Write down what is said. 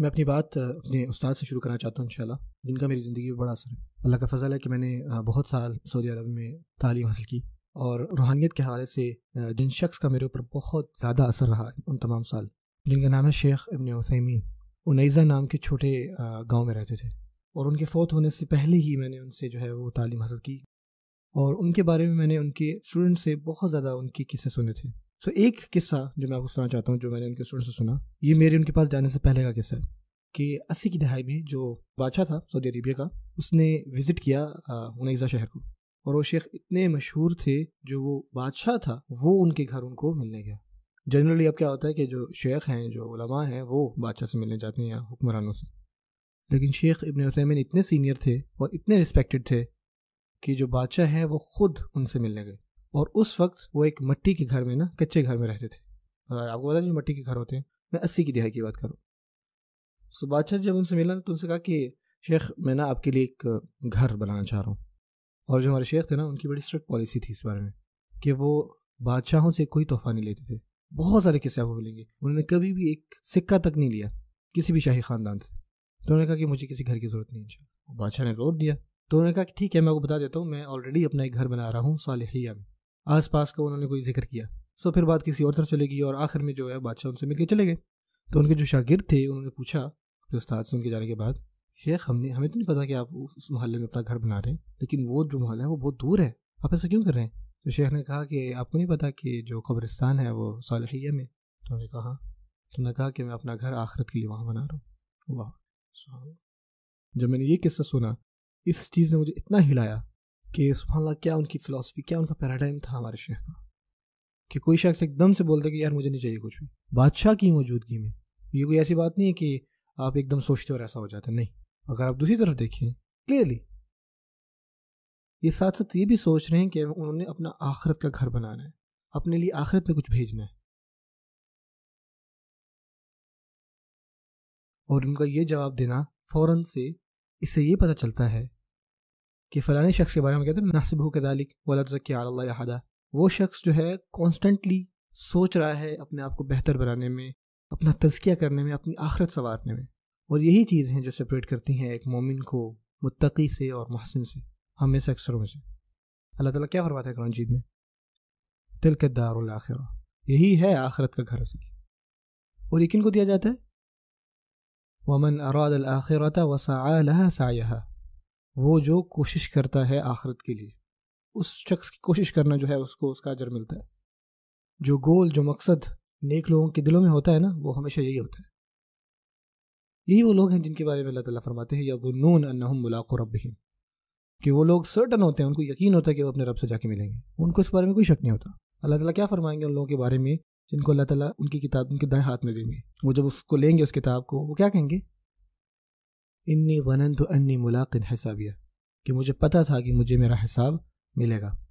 मैं अपनी बात अपने उस्ताद से शुरू करना चाहता हूँ इंशाल्लाह जिनका मेरी ज़िंदगी में बड़ा असर है अल्लाह का फजल है कि मैंने बहुत साल सऊदी अरब में तालीम हासिल की और रूहानियत के हवाले से जिन शख्स का मेरे ऊपर बहुत ज़्यादा असर रहा उन तमाम साल जिनका नाम है शेख इबन हुसैमीन उनैज़ा नाम के छोटे गाँव में रहते थे और उनके फौत होने से पहले ही मैंने उनसे जो है वो तालीम हासिल की और उनके बारे में मैंने उनके स्टूडेंट से बहुत ज़्यादा उनके किस्से सुने थे सो एक किस्सा जो मैं आपको सुनाना चाहता हूँ जो मैंने उनके स्टूडेंट से सुना ये मेरे उनके पास जाने से पहले का किस्सा है कि अस्सी की दहाई में जो बादशाह था सऊदी अरेबिया का उसने विज़िट किया हुनैजा शहर को और वो शेख इतने मशहूर थे जो वो बादशाह था वो उनके घर उनको मिलने गया जनरली अब क्या होता है कि जो शेख हैं जो उलमा हैं वो बादशाह से मिलने जाते हैं या हुक्मरानों से लेकिन शेख इबन उसैमिन इतने सीनियर थे और इतने रिस्पेक्टेड थे कि जो बादशाह हैं वो ख़ुद उनसे मिलने गए और उस वक्त वो एक मट्टी के घर में ना कच्चे घर में रहते थे आपको पता नहीं मट्टी के घर होते हैं मैं अस्सी की दिहाई की बात करूँ सो बादशाह जब उनसे मिला ना तो उनसे कहा कि शेख मैं ना आपके लिए एक घर बनाना चाह रहा हूँ और जो हमारे शेख थे ना उनकी बड़ी स्ट्रिक्ट पॉलिसी थी इस बारे में कि वो बादशाहों से कोई तोहफा नहीं लेते थे बहुत सारे किस्से आपको मिलेंगे उन्होंने कभी भी एक सिक्का तक नहीं लिया किसी भी शाही ख़ानदान से तो उन्होंने कहा कि मुझे किसी घर की ज़रूरत नहीं है बादशाह ने जोर दिया तो उन्होंने कहा कि ठीक है मैं आपको बता देता हूँ मैं ऑलरेडी अपना एक घर बना रहा हूँ सालिया में आसपास का उन्होंने कोई जिक्र किया सो फिर बात किसी और तरफ चलेगी और आखिर में जो है बादशाह उनसे मिलकर चले गए तो उनके जो शागिर्द थे उन्होंने पूछा फिर उस्ताद से उनके जाने के बाद शेख हमने हमें तो नहीं पता कि आप उस मोहल्ले में अपना घर बना रहे हैं लेकिन वो जो मोहल्ला है वो बहुत दूर है आप ऐसा क्यों कर रहे हैं तो शेख ने कहा कि आपको नहीं पता कि जो कब्रिस्तान है वो सालहिया में तो उन्होंने कहा तो उन्होंने कहा कि मैं अपना घर आखिरत के लिए वहाँ बना रहा हूँ वाह जब मैंने ये किस्सा सुना इस चीज़ ने मुझे इतना हिलाया कि सुबह क्या उनकी फ़िलासफ़ी क्या उनका पैराडाइम था हमारे शेख का कि कोई शख्स एकदम से बोलता कि यार मुझे नहीं चाहिए कुछ भी बादशाह की मौजूदगी में ये कोई ऐसी बात नहीं है कि आप एकदम सोचते और ऐसा हो जाता नहीं अगर आप दूसरी तरफ देखें क्लियरली ये साथ साथ ये भी सोच रहे हैं कि उन्होंने अपना आखिरत का घर बनाना है अपने लिए आखिरत में कुछ भेजना है और उनका ये जवाब देना फ़ौरन से इससे ये पता चलता है कि फ़लानी शख्स के बारे में कहते हैं नासिबू के दालिक वाला वो शख्स जो है कॉन्स्टेंटली सोच रहा है अपने आप को बेहतर बनाने में अपना तजकिया करने में अपनी आखरत संवारने में और यही चीज़ हैं जो सेपरेट करती हैं एक मोमिन को मुतकी से और महसिन से हमेशा अक्सरों में से अल्लाह ताला क्या फरमाता है कुरान जीत में दिल के दार आखिर यही है आखरत का घर असल और यकीन को दिया जाता है वमन अरादल आखिर वसा सा वो जो कोशिश करता है आखिरत के लिए उस शख्स की कोशिश करना जो है उसको उसका अजर मिलता है जो गोल जो मकसद नेक लोगों के दिलों में होता है ना वो हमेशा यही होता है यही वो लोग हैं जिनके बारे में अल्लाह ताला फरमाते हैं या गुनून अन्नहुम मुलाको रबहिम कि वो लोग सर्टन होते हैं उनको यकीन होता है कि वो अपने रब से जाके मिलेंगे उनको इस बारे में कोई शक नहीं होता अल्लाह ताला क्या फरमाएंगे उन लोगों के बारे में जिनको अल्लाह ताला उनकी किताब उनके दाएं हाथ में देंगे वो जब उसको लेंगे उस किताब को वो क्या कहेंगे इन्नी वनन तो अन्नी मुलाकिन हिसाबिया कि मुझे पता था कि मुझे मेरा हिसाब मिलेगा